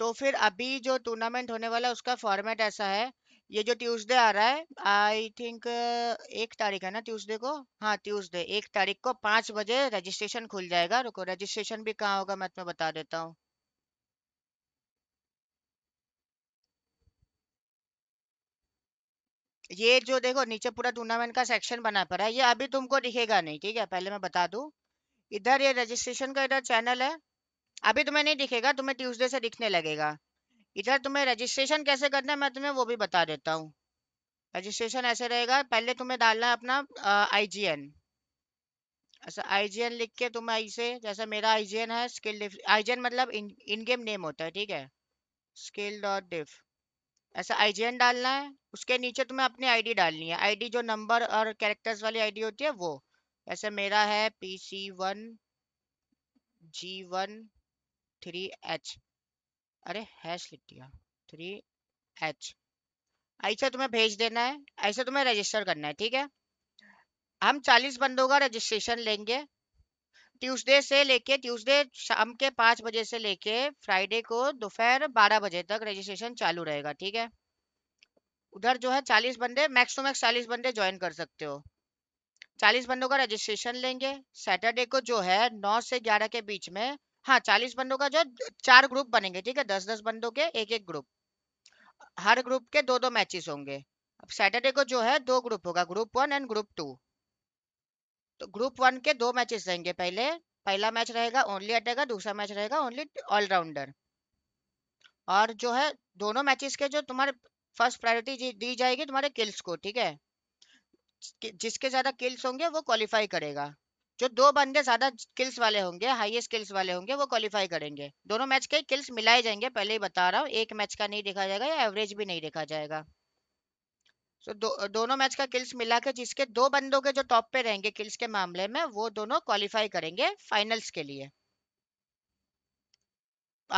तो फिर अभी जो टूर्नामेंट होने वाला है उसका फॉर्मेट ऐसा है ये जो ट्यूसडे आ रहा है आई थिंक एक तारीख है ना ट्यूसडे को हाँ ट्यूसडे एक तारीख को पाँच बजे रजिस्ट्रेशन खुल जाएगा रुको रजिस्ट्रेशन भी कहाँ होगा मैं तुम्हें बता देता हूँ ये जो देखो नीचे पूरा टूर्नामेंट का सेक्शन बना पड़ा है ये अभी तुमको दिखेगा नहीं ठीक है पहले मैं बता दूं इधर ये रजिस्ट्रेशन का इधर चैनल है अभी तुम्हें नहीं दिखेगा तुम्हें ट्यूसडे से दिखने लगेगा इधर तुम्हें रजिस्ट्रेशन कैसे करना है मैं तुम्हें वो भी बता देता हूँ रजिस्ट्रेशन ऐसे रहेगा पहले तुम्हें डालना है अपना आई जी एन ऐसा एन लिख के तुम्हें ऐसे जैसे मेरा आई जी एन है स्किल आई जी एन मतलब इन, इन गेम नेम होता है ठीक है स्किल डॉट डिफ ऐसा आई जी एन डालना है उसके नीचे तुम्हें अपनी आई डी डालनी है आई डी जो नंबर और कैरेक्टर्स वाली आई डी होती है वो ऐसे मेरा है P C one G one three H अरे हैश लिख दिया थ्री एच ऐसा तुम्हें भेज देना है ऐसा तुम्हें रजिस्टर करना है ठीक है हम चालीस बंदों का रजिस्ट्रेशन लेंगे ट्यूसडे से लेके ट्यूसडे शाम के पाँच बजे से लेके फ्राइडे को दोपहर बारह बजे तक रजिस्ट्रेशन चालू रहेगा ठीक है उधर जो है चालीस बंदे मैक्स टू मैक्स चालीस बंदे ज्वाइन कर सकते हो चालीस बंदों का रजिस्ट्रेशन लेंगे सैटरडे को जो है नौ से ग्यारह के बीच में हाँ चालीस बंदों का जो चार ग्रुप बनेंगे ठीक है दस दस बंदों के एक एक ग्रुप हर ग्रुप के दो दो मैचेस होंगे अब सैटरडे को जो है दो ग्रुप होगा group one and group two तो ग्रुप वन के दो मैचेस रहेंगे पहले पहला मैच रहेगा ओनली अटैकर दूसरा मैच रहेगा ओनली ऑलराउंडर और जो है दोनों मैचेस के जो तुम्हारे फर्स्ट प्रायोरिटी दी जाएगी तुम्हारे किल्स को ठीक है जिसके ज्यादा किल्स होंगे वो क्वालिफाई करेगा जो दो बंदे ज्यादा स्किल्स वाले होंगे हाईएस्ट स्किल्स वाले होंगे वो क्वालिफाई करेंगे दोनों मैच के किल्स मिलाए जाएंगे पहले ही बता रहा हूँ एक मैच का नहीं देखा जाएगा या एवरेज भी नहीं देखा जाएगा सो दो, दोनों मैच का किल्स मिला के जिसके दो बंदों के जो टॉप पे रहेंगे किल्स के मामले में वो दोनों क्वालिफाई करेंगे फाइनल्स के लिए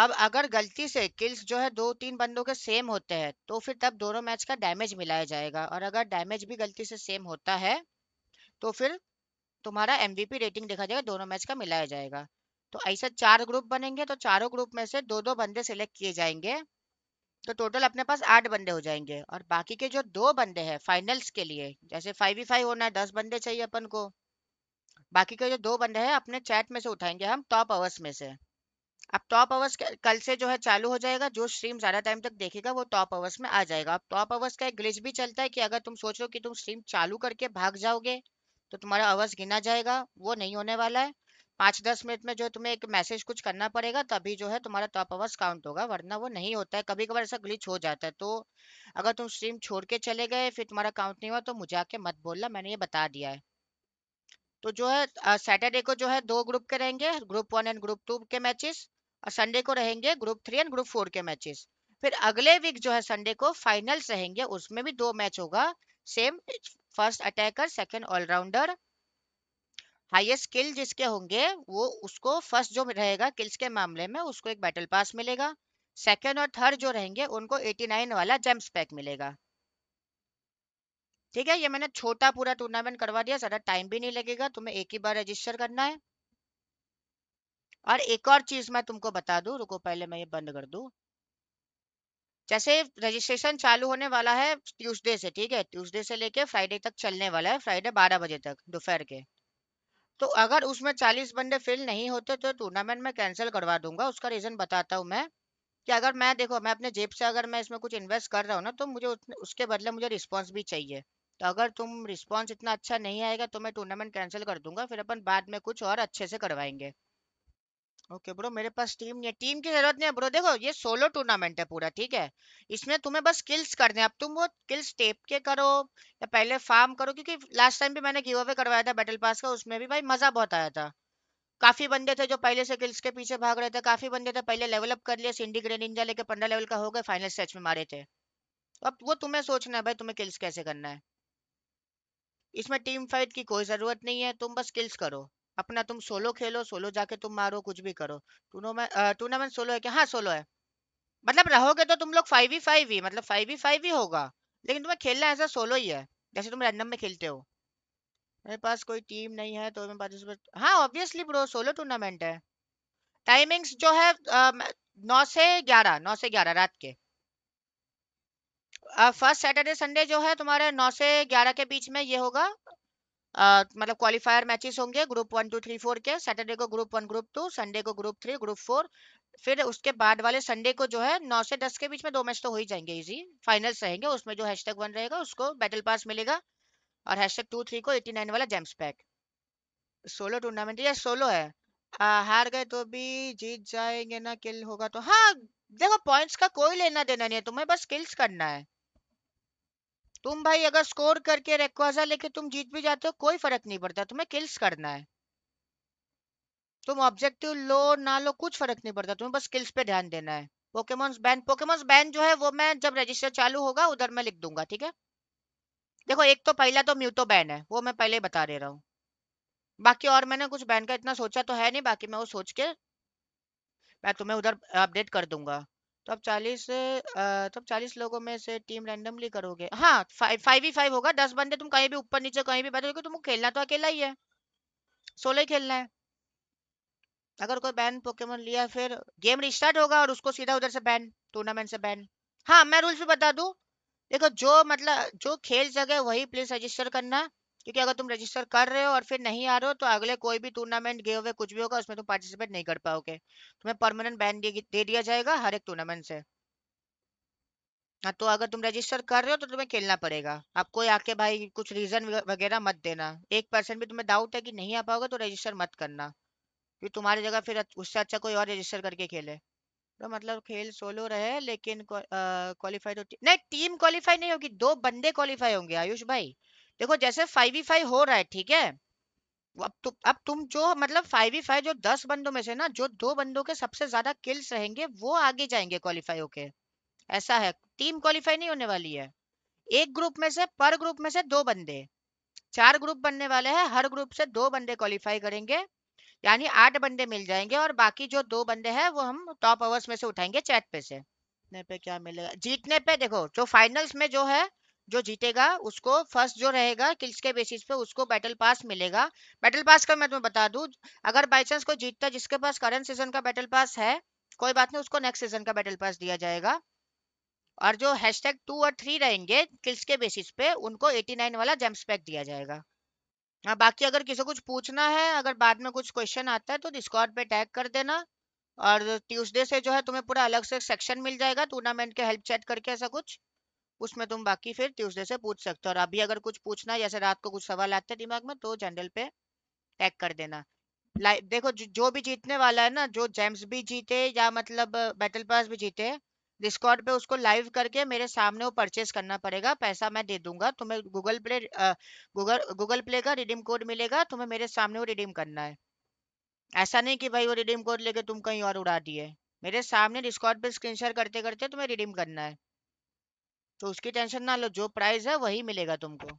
अब अगर गलती से किल्स जो है दो तीन बंदों के सेम होते हैं तो फिर तब दोनों मैच का डैमेज मिलाया जाएगा और अगर डैमेज भी गलती से सेम होता है तो फिर तुम्हारा एम रेटिंग देखा जाएगा दोनों मैच का मिलाया जाएगा तो ऐसा चार ग्रुप बनेंगे तो चारों ग्रुप में से दो दो बंदे सिलेक्ट किए जाएंगे तो टोटल अपने पास आठ बंदे हो जाएंगे और बाकी के जो दो बंदे हैं फाइनल्स के लिए जैसे फाइव ई फाइव होना है दस बंदे चाहिए अपन को बाकी के जो दो बंदे हैं अपने चैट में से उठाएंगे हम टॉप अवर्स में से अब टॉप अवर्स कल से जो है चालू हो जाएगा जो स्ट्रीम ज्यादा टाइम तक देखेगा वो टॉप अवर्स में आ जाएगा अब टॉप अवर्स का एक ग्लिच भी चलता है कि अगर तुम सोच रहे हो कि तुम स्ट्रीम चालू करके भाग जाओगे तो तुम्हारा आवाज गिना जाएगा वो नहीं होने वाला है पांच दस मिनट में जो तुम्हें एक मैसेज कुछ करना पड़ेगा तभी जो है तुम्हारा टॉप आवाज काउंट होगा वरना वो नहीं होता है कभी कभार ऐसा ग्लिच हो जाता है तो अगर तुम स्ट्रीम छोड़ के चले गए फिर तुम्हारा काउंट नहीं हुआ तो मुझे आके मत बोलना मैंने ये बता दिया है तो जो है सैटरडे को जो है दो ग्रुप के रहेंगे group one and group two के मैचेस और संडे को रहेंगे group three and group four के मैचेस फिर अगले वीक जो है संडे को फाइनल्स रहेंगे उसमें भी दो मैच होगा same first attacker second all rounder highest kill जिसके होंगे वो उसको फर्स्ट जो रहेगा किल्स के मामले में उसको एक बैटल पास मिलेगा सेकंड और थर्ड जो रहेंगे उनको 89 वाला जेम्स पैक मिलेगा ठीक है ये मैंने छोटा पूरा टूर्नामेंट करवा दिया ज्यादा टाइम भी नहीं लगेगा तुम्हें एक ही बार रजिस्टर करना है और एक और चीज मैं तुमको बता दू रुको पहले मैं ये बंद कर दू जैसे रजिस्ट्रेशन चालू होने वाला है ट्यूसडे से ठीक है ट्यूसडे से लेके फ्राइडे तक चलने वाला है फ्राइडे बारह बजे तक दोपहर के तो अगर उसमें चालीस बंदे फिल नहीं होते तो टूर्नामेंट में कैंसिल करवा दूंगा उसका रीजन बताता हूँ मैं कि अगर मैं देखो मैं अपने जेब से अगर मैं इसमें कुछ इन्वेस्ट कर रहा हूँ ना तो मुझे उसके बदले मुझे रिस्पॉन्स भी चाहिए तो अगर तुम रिस्पॉन्स इतना अच्छा नहीं आएगा तो मैं टूर्नामेंट कैंसिल कर दूंगा फिर अपन बाद में कुछ और अच्छे से करवाएंगे ओके ब्रो मेरे पास टीम नहीं है टीम की जरूरत नहीं है ब्रो देखो ये सोलो टूर्नामेंट है पूरा ठीक है इसमें तुम्हें बस स्किल्स करने हैं अब तुम वो स्किल्स टेप के करो या पहले फार्म करो क्योंकि लास्ट टाइम भी मैंने गिव अवे करवाया था बैटल पास का उसमें भी भाई मजा बहुत आया था काफी बंदे थे जो पहले से किल्स के पीछे भाग रहे थे काफी बंदे थे पहले लेवल अप कर लिए सिंडी ग्रेन इंजा लेके पंद्रह लेवल का हो गए फाइनल स्टेच में मारे थे अब वो तुम्हें सोचना है भाई तुम्हें किल्स कैसे करना है इसमें टीम फाइट की कोई जरूरत नहीं है तुम बस किल्स करो अपना तुम सोलो खेलो सोलो जाके तुम मारो कुछ भी करो टूर्नामेंट टूर्नामेंट सोलो है क्या हाँ सोलो है मतलब रहोगे तो तुम लोग फाइव ही फाइव ही मतलब फाइव ही फाइव ही होगा लेकिन तुम्हें खेलना ऐसा सोलो ही है जैसे तुम रैंडम में खेलते हो मेरे पास कोई टीम नहीं है तो मैं पार्टिसिपेट हाँ ऑब्वियसली ब्रो सोलो टूर्नामेंट है टाइमिंग्स जो है नौ से ग्यारह नौ से ग्यारह रात के फर्स्ट सैटरडे संडे जो है तुम्हारे नौ से ग्यारह के बीच में ये होगा मतलब क्वालिफायर मैचेस होंगे group one two three four के सैटरडे को group one group two Sunday को ग्रुप थ्री ग्रुप फोर फिर उसके बाद वाले संडे को जो है नौ से दस के बीच में दो मैच तो हो ही जाएंगे इजी फाइनल्स रहेंगे उसमें जो हैशटैग वन रहेगा उसको बैटल पास मिलेगा और हैशटैग टू थ्री को एटी नाइन वाला जेम्स पैक सोलो टूर्नामेंट या सोलो है आ, हार गए तो भी जीत जाएंगे ना किल होगा तो हाँ देखो पॉइंट्स का कोई लेना देना नहीं है तुम्हें बस किल्स करना है तुम भाई अगर स्कोर करके रेक्वाजा लेके तुम जीत भी जाते हो कोई फर्क नहीं पड़ता तुम्हें किल्स करना है तुम ऑब्जेक्टिव लो ना लो कुछ फर्क नहीं पड़ता तुम्हें बस किल्स पे ध्यान देना है पोकेमोन्स बैन पोकेमोन्स बैन जो है वो मैं जब रजिस्टर चालू होगा उधर मैं लिख दूंगा ठीक है देखो एक तो पहला तो म्यूटो बैन है वो मैं पहले बता दे रहा हूँ बाकी और मैंने कुछ बैन का इतना सोचा तो है नहीं बाकी मैं वो सोच के मैं तुम्हें उधर अपडेट कर दूंगा तो आप चालीस तो आप चालीस लोगों में से टीम रैंडमली करोगे हाँ फाइव ही फाइव होगा दस बंदे तुम कहीं भी ऊपर नीचे कहीं भी बैठोगे तुमको खेलना तो अकेला ही है सोलो ही खेलना है अगर कोई बैन पोकेमोन लिया फिर गेम रिस्टार्ट होगा और उसको सीधा उधर से बैन टूर्नामेंट से बैन हाँ मैं रूल्स भी बता दूं देखो जो मतलब जो खेल जगह वही प्लेस रजिस्टर करना क्योंकि अगर तुम रजिस्टर कर रहे हो और फिर नहीं आ रहे हो तो अगले कोई भी टूर्नामेंट गए हुए कुछ भी होगा उसमें तुम पार्टिसिपेट नहीं कर पाओगे तुम्हें परमानेंट बैन दे दिया जाएगा हर एक टूर्नामेंट से हाँ तो अगर तुम रजिस्टर कर रहे हो तो तुम्हें खेलना पड़ेगा आप कोई आके भाई कुछ रीजन वगैरह मत देना एक परसेंट भी तुम्हें डाउट है कि नहीं आ पाओगे तो रजिस्टर मत करना क्योंकि तुम्हारी जगह फिर उससे अच्छा कोई और रजिस्टर करके खेले तो मतलब खेल सोलो रहे लेकिन क्वालिफाई तो नहीं टीम क्वालिफाई नहीं होगी दो बंदे क्वालिफाई होंगे आयुष भाई देखो जैसे फाइव ई फाइव हो रहा है ठीक है अब तु, अब तुम जो मतलब फाइव ई फाइव जो दस बंदों में से ना जो दो बंदों के सबसे ज्यादा किल्स रहेंगे वो आगे जाएंगे क्वालिफाई होके ऐसा है टीम क्वालिफाई नहीं होने वाली है एक ग्रुप में से पर ग्रुप में से दो बंदे चार ग्रुप बनने वाले हैं हर ग्रुप से दो बंदे क्वालिफाई करेंगे यानी आठ बंदे मिल जाएंगे और बाकी जो दो बंदे हैं वो हम टॉप अवर्स में से उठाएंगे चैट पे से पे क्या मिलेगा जीतने पे देखो जो फाइनल्स में जो है जो जीतेगा उसको फर्स्ट जो रहेगा किल्स के बेसिस पे उसको बैटल पास मिलेगा बैटल पास का मैं तुम्हें बता दूं अगर बाई चांस कोई जीतता जिसके पास करंट सीजन का बैटल पास है कोई बात नहीं उसको नेक्स्ट सीजन का बैटल पास दिया जाएगा और जो टैग टू और थ्री रहेंगे किल्स के बेसिस पे उनको नाइन वाला जेम्स पैक दिया जाएगा हाँ बाकी अगर किसी कुछ पूछना है अगर बाद में कुछ क्वेश्चन आता है तो डिस्कॉर्ड पे टैग कर देना और ट्यूसडे से जो है तुम्हें पूरा अलग से सेक्शन मिल जाएगा टूर्नामेंट के हेल्प चैट करके ऐसा कुछ उसमें तुम बाकी फिर ट्यूजडे से पूछ सकते हो और अभी अगर कुछ पूछना जैसे रात को कुछ सवाल आते हैं दिमाग में तो जनरल पे टैग कर देना देखो जो भी जीतने वाला है ना जो जेम्स भी जीते या मतलब बैटल पास भी जीते डिस्कॉर्ड पे उसको लाइव करके मेरे सामने वो परचेस करना पड़ेगा पैसा मैं दे दूंगा तुम्हें Google play Google Google play का रिडीम कोड मिलेगा तुम्हें मेरे सामने वो रिडीम करना है ऐसा नहीं कि भाई वो रिडीम कोड लेके तुम कहीं और उड़ा दिए मेरे सामने डिस्कॉर्ड पे स्क्रीन शेयर करते करते तुम्हें रिडीम करना है तो उसकी टेंशन ना लो जो प्राइस है वही मिलेगा तुमको